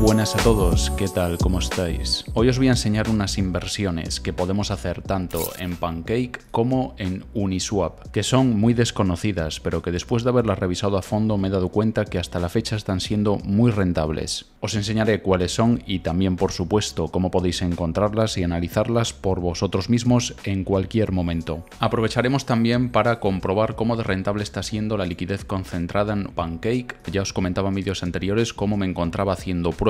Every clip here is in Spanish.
buenas a todos, ¿qué tal? ¿Cómo estáis? Hoy os voy a enseñar unas inversiones que podemos hacer tanto en Pancake como en Uniswap, que son muy desconocidas, pero que después de haberlas revisado a fondo me he dado cuenta que hasta la fecha están siendo muy rentables. Os enseñaré cuáles son y también, por supuesto, cómo podéis encontrarlas y analizarlas por vosotros mismos en cualquier momento. Aprovecharemos también para comprobar cómo de rentable está siendo la liquidez concentrada en Pancake. Ya os comentaba en vídeos anteriores cómo me encontraba haciendo pruebas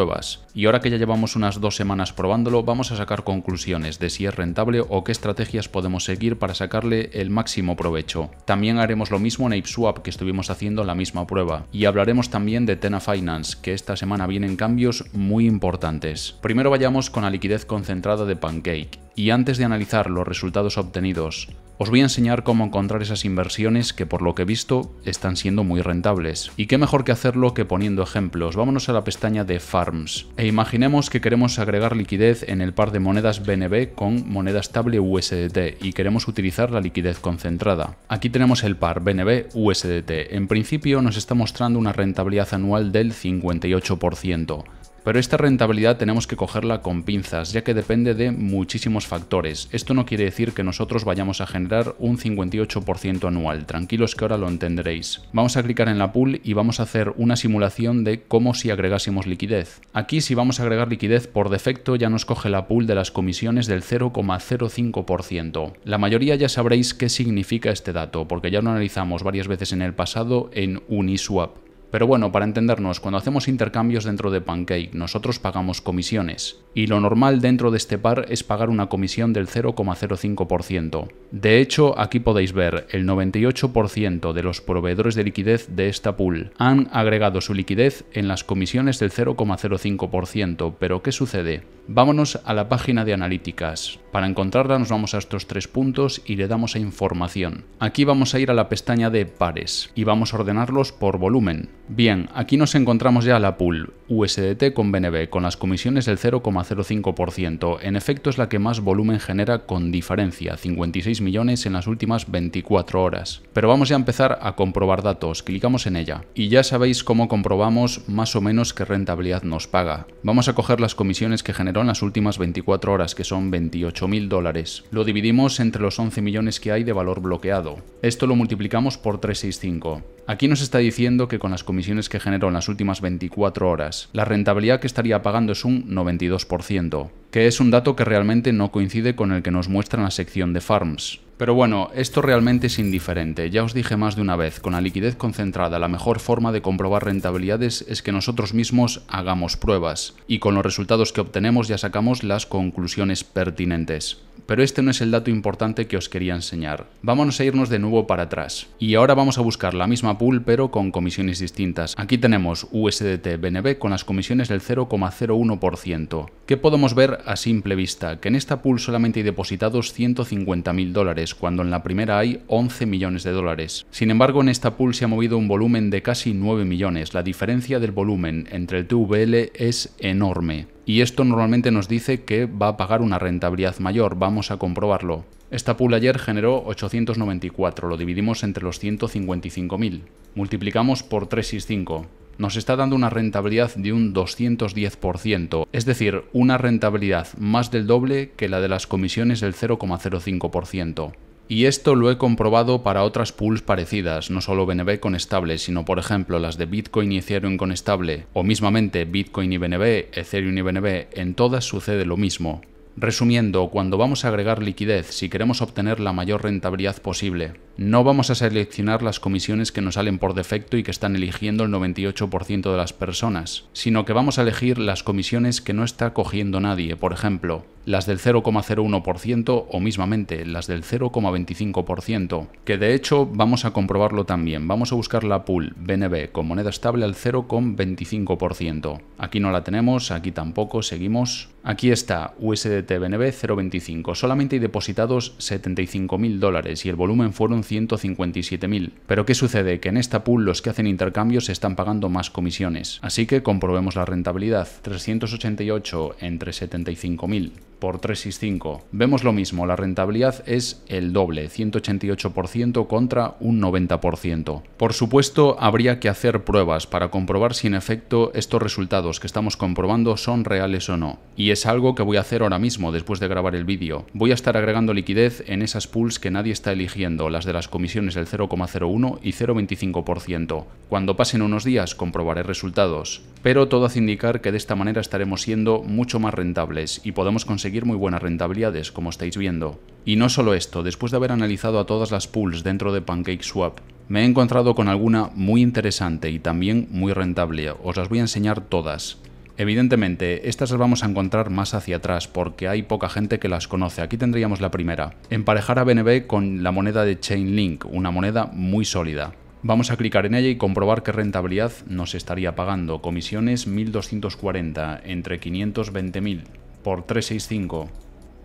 y ahora que ya llevamos unas dos semanas probándolo, vamos a sacar conclusiones de si es rentable o qué estrategias podemos seguir para sacarle el máximo provecho. También haremos lo mismo en ApeSwap, que estuvimos haciendo la misma prueba. Y hablaremos también de Tena Finance, que esta semana vienen cambios muy importantes. Primero vayamos con la liquidez concentrada de Pancake. Y antes de analizar los resultados obtenidos, os voy a enseñar cómo encontrar esas inversiones que por lo que he visto están siendo muy rentables. Y qué mejor que hacerlo que poniendo ejemplos. Vámonos a la pestaña de Farm. E imaginemos que queremos agregar liquidez en el par de monedas BNB con moneda estable USDT y queremos utilizar la liquidez concentrada. Aquí tenemos el par BNB-USDT. En principio nos está mostrando una rentabilidad anual del 58%. Pero esta rentabilidad tenemos que cogerla con pinzas, ya que depende de muchísimos factores. Esto no quiere decir que nosotros vayamos a generar un 58% anual, tranquilos que ahora lo entenderéis. Vamos a clicar en la pool y vamos a hacer una simulación de cómo si agregásemos liquidez. Aquí si vamos a agregar liquidez por defecto ya nos coge la pool de las comisiones del 0,05%. La mayoría ya sabréis qué significa este dato, porque ya lo analizamos varias veces en el pasado en Uniswap. Pero bueno, para entendernos, cuando hacemos intercambios dentro de Pancake, nosotros pagamos comisiones. Y lo normal dentro de este par es pagar una comisión del 0,05%. De hecho, aquí podéis ver, el 98% de los proveedores de liquidez de esta pool han agregado su liquidez en las comisiones del 0,05%. Pero ¿qué sucede? Vámonos a la página de analíticas. Para encontrarla nos vamos a estos tres puntos y le damos a información. Aquí vamos a ir a la pestaña de pares y vamos a ordenarlos por volumen. Bien, aquí nos encontramos ya la pool USDT con BNB con las comisiones del 0,05%. En efecto es la que más volumen genera con diferencia, 56 millones en las últimas 24 horas. Pero vamos ya a empezar a comprobar datos, clicamos en ella y ya sabéis cómo comprobamos más o menos qué rentabilidad nos paga. Vamos a coger las comisiones que generó en las últimas 24 horas, que son 28.000 dólares. Lo dividimos entre los 11 millones que hay de valor bloqueado. Esto lo multiplicamos por 365. Aquí nos está diciendo que con las comisiones que generó en las últimas 24 horas. La rentabilidad que estaría pagando es un 92%, que es un dato que realmente no coincide con el que nos muestra en la sección de farms. Pero bueno, esto realmente es indiferente. Ya os dije más de una vez, con la liquidez concentrada la mejor forma de comprobar rentabilidades es que nosotros mismos hagamos pruebas y con los resultados que obtenemos ya sacamos las conclusiones pertinentes. Pero este no es el dato importante que os quería enseñar. Vámonos a irnos de nuevo para atrás. Y ahora vamos a buscar la misma pool pero con comisiones distintas. Aquí tenemos USDT BNB con las comisiones del 0,01%. ¿Qué podemos ver a simple vista? Que en esta pool solamente hay depositados 150.000 dólares cuando en la primera hay 11 millones de dólares. Sin embargo, en esta pool se ha movido un volumen de casi 9 millones. La diferencia del volumen entre el TVL es enorme. Y esto normalmente nos dice que va a pagar una rentabilidad mayor, vamos a comprobarlo. Esta pool ayer generó 894, lo dividimos entre los 155.000, multiplicamos por y 365, nos está dando una rentabilidad de un 210%, es decir, una rentabilidad más del doble que la de las comisiones del 0,05%. Y esto lo he comprobado para otras pools parecidas, no solo BNB con estable, sino por ejemplo las de Bitcoin y Ethereum con estable, o mismamente Bitcoin y BNB, Ethereum y BNB, en todas sucede lo mismo. Resumiendo, cuando vamos a agregar liquidez, si queremos obtener la mayor rentabilidad posible, no vamos a seleccionar las comisiones que nos salen por defecto y que están eligiendo el 98% de las personas, sino que vamos a elegir las comisiones que no está cogiendo nadie, por ejemplo, las del 0,01% o mismamente las del 0,25%, que de hecho vamos a comprobarlo también. Vamos a buscar la pool BNB con moneda estable al 0,25%. Aquí no la tenemos, aquí tampoco, seguimos. Aquí está USDT BNB 0,25. Solamente hay depositados 75.000 dólares y el volumen fueron 157.000. Pero ¿qué sucede? Que en esta pool los que hacen intercambios están pagando más comisiones. Así que comprobemos la rentabilidad. 388 entre 75.000 por 365. Vemos lo mismo, la rentabilidad es el doble, 188% contra un 90%. Por supuesto, habría que hacer pruebas para comprobar si en efecto estos resultados que estamos comprobando son reales o no. Y es algo que voy a hacer ahora mismo después de grabar el vídeo. Voy a estar agregando liquidez en esas pools que nadie está eligiendo, las de las comisiones del 0,01 y 0,25%. Cuando pasen unos días comprobaré resultados pero todo hace indicar que de esta manera estaremos siendo mucho más rentables y podemos conseguir muy buenas rentabilidades, como estáis viendo. Y no solo esto, después de haber analizado a todas las pools dentro de PancakeSwap, me he encontrado con alguna muy interesante y también muy rentable, os las voy a enseñar todas. Evidentemente, estas las vamos a encontrar más hacia atrás porque hay poca gente que las conoce. Aquí tendríamos la primera. Emparejar a BNB con la moneda de Chainlink, una moneda muy sólida. Vamos a clicar en ella y comprobar qué rentabilidad nos estaría pagando. Comisiones 1240 entre 520.000 por 365.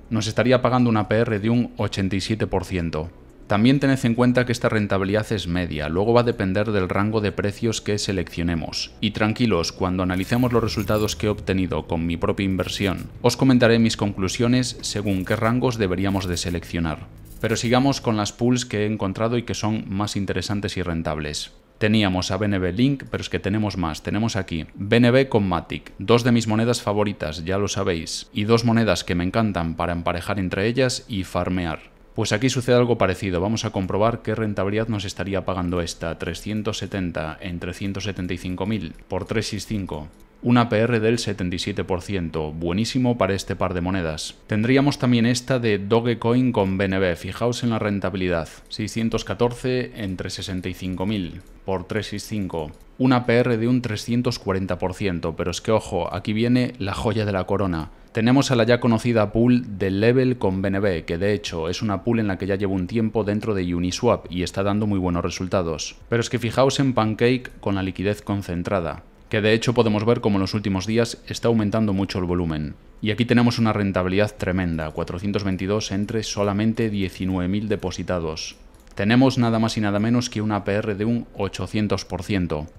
Nos estaría pagando una PR de un 87%. También tened en cuenta que esta rentabilidad es media, luego va a depender del rango de precios que seleccionemos. Y tranquilos, cuando analicemos los resultados que he obtenido con mi propia inversión, os comentaré mis conclusiones según qué rangos deberíamos de seleccionar. Pero sigamos con las pools que he encontrado y que son más interesantes y rentables. Teníamos a BNB Link, pero es que tenemos más. Tenemos aquí BNB con Matic, dos de mis monedas favoritas, ya lo sabéis, y dos monedas que me encantan para emparejar entre ellas y farmear. Pues aquí sucede algo parecido. Vamos a comprobar qué rentabilidad nos estaría pagando esta. 370 en 375.000 por 365 una APR del 77%, buenísimo para este par de monedas. Tendríamos también esta de Dogecoin con BNB, fijaos en la rentabilidad, 614 entre 65.000 por 365, una PR de un 340%, pero es que ojo, aquí viene la joya de la corona. Tenemos a la ya conocida pool de Level con BNB, que de hecho es una pool en la que ya llevo un tiempo dentro de Uniswap y está dando muy buenos resultados. Pero es que fijaos en Pancake con la liquidez concentrada que de hecho podemos ver como en los últimos días está aumentando mucho el volumen. Y aquí tenemos una rentabilidad tremenda, 422 entre solamente 19.000 depositados. Tenemos nada más y nada menos que una PR de un 800%.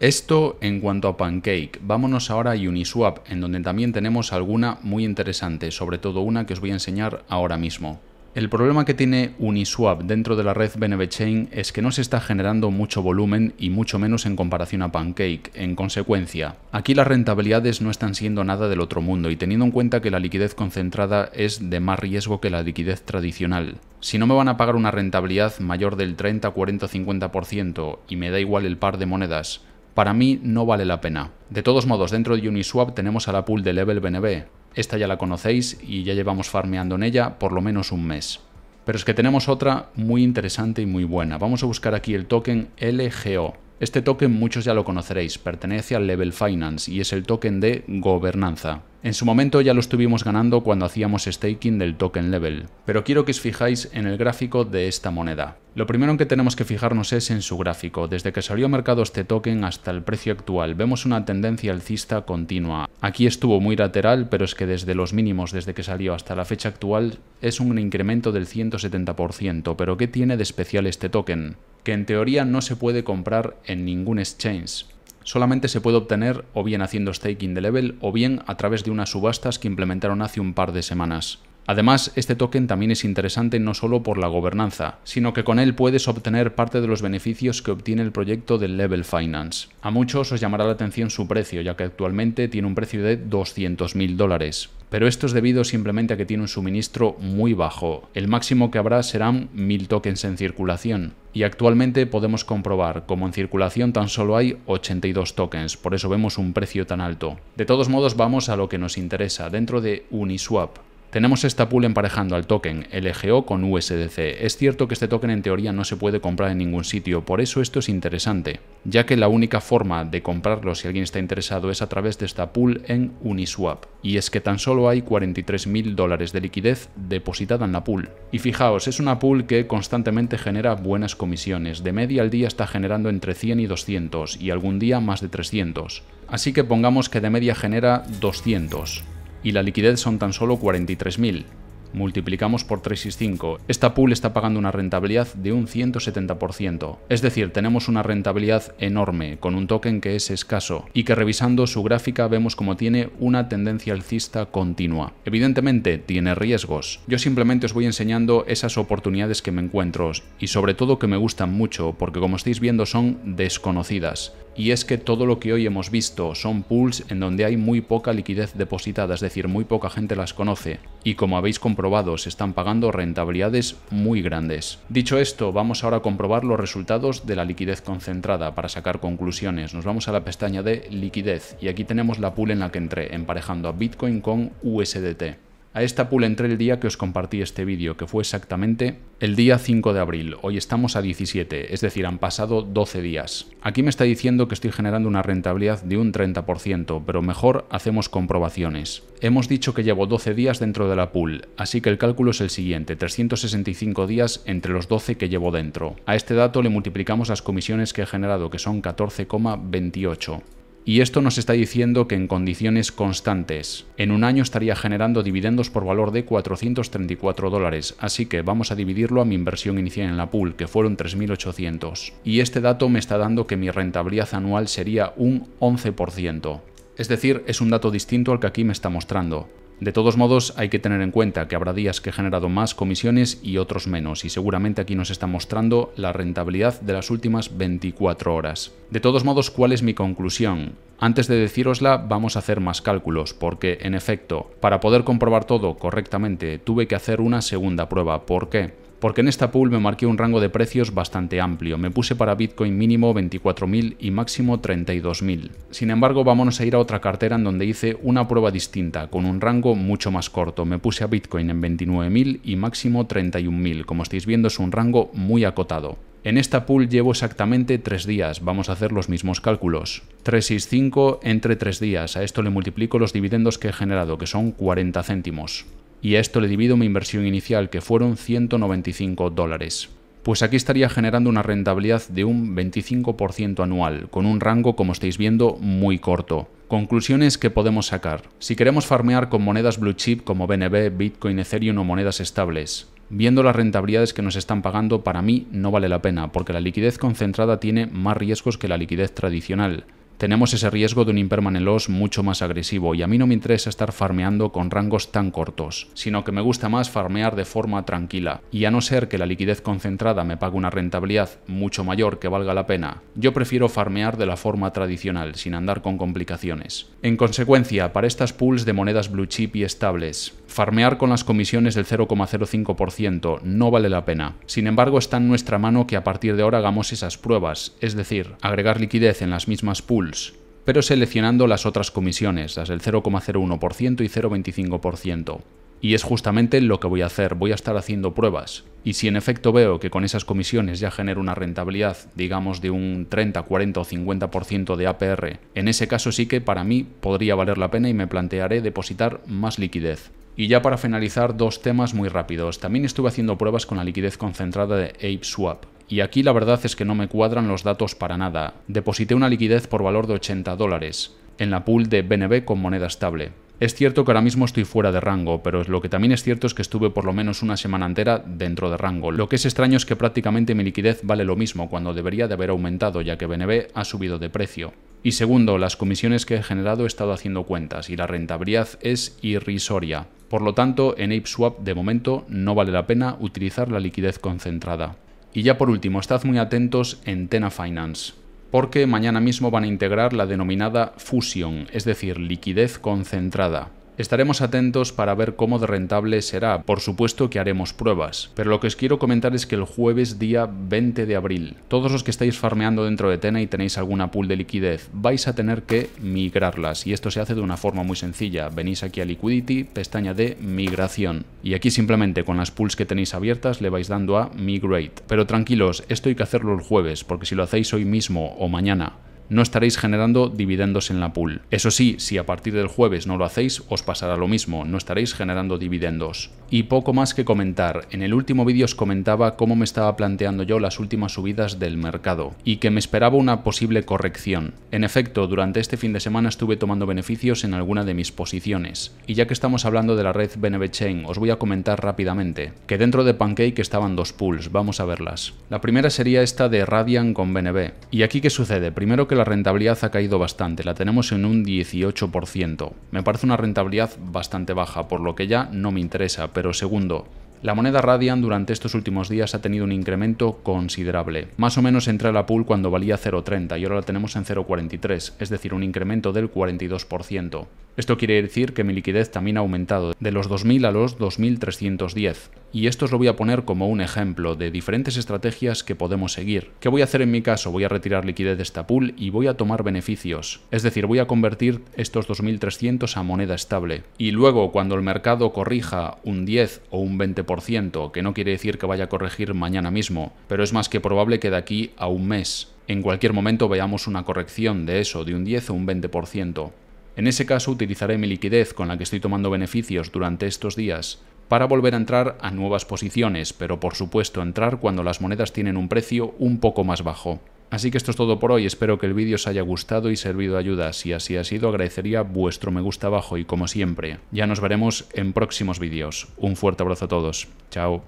Esto en cuanto a Pancake. Vámonos ahora a Uniswap, en donde también tenemos alguna muy interesante, sobre todo una que os voy a enseñar ahora mismo. El problema que tiene Uniswap dentro de la red BNB Chain es que no se está generando mucho volumen y mucho menos en comparación a Pancake. En consecuencia, aquí las rentabilidades no están siendo nada del otro mundo y teniendo en cuenta que la liquidez concentrada es de más riesgo que la liquidez tradicional. Si no me van a pagar una rentabilidad mayor del 30, 40 o 50% y me da igual el par de monedas, para mí no vale la pena. De todos modos, dentro de Uniswap tenemos a la pool de Level BNB, esta ya la conocéis y ya llevamos farmeando en ella por lo menos un mes. Pero es que tenemos otra muy interesante y muy buena. Vamos a buscar aquí el token LGO. Este token muchos ya lo conoceréis, pertenece al Level Finance y es el token de gobernanza. En su momento ya lo estuvimos ganando cuando hacíamos staking del token level, pero quiero que os fijáis en el gráfico de esta moneda. Lo primero en que tenemos que fijarnos es en su gráfico. Desde que salió a mercado este token hasta el precio actual, vemos una tendencia alcista continua. Aquí estuvo muy lateral, pero es que desde los mínimos, desde que salió hasta la fecha actual, es un incremento del 170%. Pero ¿qué tiene de especial este token? Que en teoría no se puede comprar en ningún exchange solamente se puede obtener o bien haciendo staking de level o bien a través de unas subastas que implementaron hace un par de semanas. Además, este token también es interesante no solo por la gobernanza, sino que con él puedes obtener parte de los beneficios que obtiene el proyecto del Level Finance. A muchos os llamará la atención su precio, ya que actualmente tiene un precio de 200.000 dólares pero esto es debido simplemente a que tiene un suministro muy bajo. El máximo que habrá serán 1000 tokens en circulación. Y actualmente podemos comprobar como en circulación tan solo hay 82 tokens, por eso vemos un precio tan alto. De todos modos vamos a lo que nos interesa dentro de Uniswap. Tenemos esta pool emparejando al token LGO con USDC. Es cierto que este token en teoría no se puede comprar en ningún sitio, por eso esto es interesante, ya que la única forma de comprarlo si alguien está interesado es a través de esta pool en Uniswap. Y es que tan solo hay 43.000 dólares de liquidez depositada en la pool. Y fijaos, es una pool que constantemente genera buenas comisiones. De media al día está generando entre 100 y 200 y algún día más de 300. Así que pongamos que de media genera 200 y la liquidez son tan solo 43.000. Multiplicamos por 365. Esta pool está pagando una rentabilidad de un 170%. Es decir, tenemos una rentabilidad enorme con un token que es escaso y que revisando su gráfica vemos como tiene una tendencia alcista continua. Evidentemente tiene riesgos. Yo simplemente os voy enseñando esas oportunidades que me encuentro y sobre todo que me gustan mucho porque como estáis viendo son desconocidas y es que todo lo que hoy hemos visto son pools en donde hay muy poca liquidez depositada, es decir, muy poca gente las conoce, y como habéis comprobado, se están pagando rentabilidades muy grandes. Dicho esto, vamos ahora a comprobar los resultados de la liquidez concentrada para sacar conclusiones. Nos vamos a la pestaña de liquidez y aquí tenemos la pool en la que entré, emparejando a Bitcoin con USDT. A esta pool entré el día que os compartí este vídeo, que fue exactamente el día 5 de abril. Hoy estamos a 17, es decir, han pasado 12 días. Aquí me está diciendo que estoy generando una rentabilidad de un 30%, pero mejor hacemos comprobaciones. Hemos dicho que llevo 12 días dentro de la pool, así que el cálculo es el siguiente, 365 días entre los 12 que llevo dentro. A este dato le multiplicamos las comisiones que he generado, que son 14,28. Y esto nos está diciendo que en condiciones constantes, en un año estaría generando dividendos por valor de 434 dólares, así que vamos a dividirlo a mi inversión inicial en la pool, que fueron 3.800. Y este dato me está dando que mi rentabilidad anual sería un 11%. Es decir, es un dato distinto al que aquí me está mostrando. De todos modos, hay que tener en cuenta que habrá días que he generado más comisiones y otros menos, y seguramente aquí nos está mostrando la rentabilidad de las últimas 24 horas. De todos modos, ¿cuál es mi conclusión? Antes de decirosla, vamos a hacer más cálculos, porque en efecto, para poder comprobar todo correctamente, tuve que hacer una segunda prueba. ¿Por qué? porque en esta pool me marqué un rango de precios bastante amplio. Me puse para Bitcoin mínimo 24.000 y máximo 32.000. Sin embargo, vámonos a ir a otra cartera en donde hice una prueba distinta, con un rango mucho más corto. Me puse a Bitcoin en 29.000 y máximo 31.000. Como estáis viendo, es un rango muy acotado. En esta pool llevo exactamente 3 días, vamos a hacer los mismos cálculos. 365 entre 3 días, a esto le multiplico los dividendos que he generado, que son 40 céntimos. Y a esto le divido mi inversión inicial, que fueron 195 dólares. Pues aquí estaría generando una rentabilidad de un 25% anual, con un rango, como estáis viendo, muy corto. Conclusiones que podemos sacar. Si queremos farmear con monedas blue chip como BNB, Bitcoin, Ethereum o monedas estables, Viendo las rentabilidades que nos están pagando, para mí no vale la pena, porque la liquidez concentrada tiene más riesgos que la liquidez tradicional. Tenemos ese riesgo de un impermanent loss mucho más agresivo y a mí no me interesa estar farmeando con rangos tan cortos, sino que me gusta más farmear de forma tranquila. Y a no ser que la liquidez concentrada me pague una rentabilidad mucho mayor que valga la pena, yo prefiero farmear de la forma tradicional, sin andar con complicaciones. En consecuencia, para estas pools de monedas blue chip y estables, Farmear con las comisiones del 0,05% no vale la pena. Sin embargo, está en nuestra mano que a partir de ahora hagamos esas pruebas, es decir, agregar liquidez en las mismas pools, pero seleccionando las otras comisiones, las del 0,01% y 0,25%. Y es justamente lo que voy a hacer, voy a estar haciendo pruebas. Y si en efecto veo que con esas comisiones ya genero una rentabilidad, digamos, de un 30, 40 o 50% de APR, en ese caso sí que para mí podría valer la pena y me plantearé depositar más liquidez. Y ya para finalizar, dos temas muy rápidos. También estuve haciendo pruebas con la liquidez concentrada de ApeSwap. Y aquí la verdad es que no me cuadran los datos para nada. Deposité una liquidez por valor de 80 dólares en la pool de BNB con moneda estable. Es cierto que ahora mismo estoy fuera de rango, pero lo que también es cierto es que estuve por lo menos una semana entera dentro de rango. Lo que es extraño es que prácticamente mi liquidez vale lo mismo cuando debería de haber aumentado, ya que BNB ha subido de precio. Y segundo, las comisiones que he generado he estado haciendo cuentas y la rentabilidad es irrisoria. Por lo tanto, en ApeSwap de momento no vale la pena utilizar la liquidez concentrada. Y ya por último, estad muy atentos en Tena Finance, porque mañana mismo van a integrar la denominada Fusion, es decir, liquidez concentrada. Estaremos atentos para ver cómo de rentable será, por supuesto que haremos pruebas, pero lo que os quiero comentar es que el jueves día 20 de abril, todos los que estáis farmeando dentro de Tena y tenéis alguna pool de liquidez, vais a tener que migrarlas y esto se hace de una forma muy sencilla, venís aquí a Liquidity, pestaña de migración y aquí simplemente con las pools que tenéis abiertas le vais dando a migrate, pero tranquilos, esto hay que hacerlo el jueves porque si lo hacéis hoy mismo o mañana no estaréis generando dividendos en la pool. Eso sí, si a partir del jueves no lo hacéis, os pasará lo mismo, no estaréis generando dividendos. Y poco más que comentar, en el último vídeo os comentaba cómo me estaba planteando yo las últimas subidas del mercado y que me esperaba una posible corrección. En efecto, durante este fin de semana estuve tomando beneficios en alguna de mis posiciones. Y ya que estamos hablando de la red BNB Chain, os voy a comentar rápidamente que dentro de Pancake estaban dos pools, vamos a verlas. La primera sería esta de Radian con BNB. ¿Y aquí qué sucede? Primero que la rentabilidad ha caído bastante, la tenemos en un 18%. Me parece una rentabilidad bastante baja, por lo que ya no me interesa, pero segundo, la moneda Radian durante estos últimos días ha tenido un incremento considerable. Más o menos entra a la pool cuando valía 0,30 y ahora la tenemos en 0,43, es decir, un incremento del 42%. Esto quiere decir que mi liquidez también ha aumentado de los 2.000 a los 2.310 y esto os lo voy a poner como un ejemplo de diferentes estrategias que podemos seguir. ¿Qué voy a hacer en mi caso? Voy a retirar liquidez de esta pool y voy a tomar beneficios. Es decir, voy a convertir estos 2.300 a moneda estable. Y luego, cuando el mercado corrija un 10 o un 20%, que no quiere decir que vaya a corregir mañana mismo, pero es más que probable que de aquí a un mes, en cualquier momento veamos una corrección de eso, de un 10 o un 20%. En ese caso utilizaré mi liquidez con la que estoy tomando beneficios durante estos días para volver a entrar a nuevas posiciones, pero por supuesto entrar cuando las monedas tienen un precio un poco más bajo. Así que esto es todo por hoy, espero que el vídeo os haya gustado y servido de ayuda, si así ha sido agradecería vuestro me gusta abajo y como siempre, ya nos veremos en próximos vídeos. Un fuerte abrazo a todos, chao.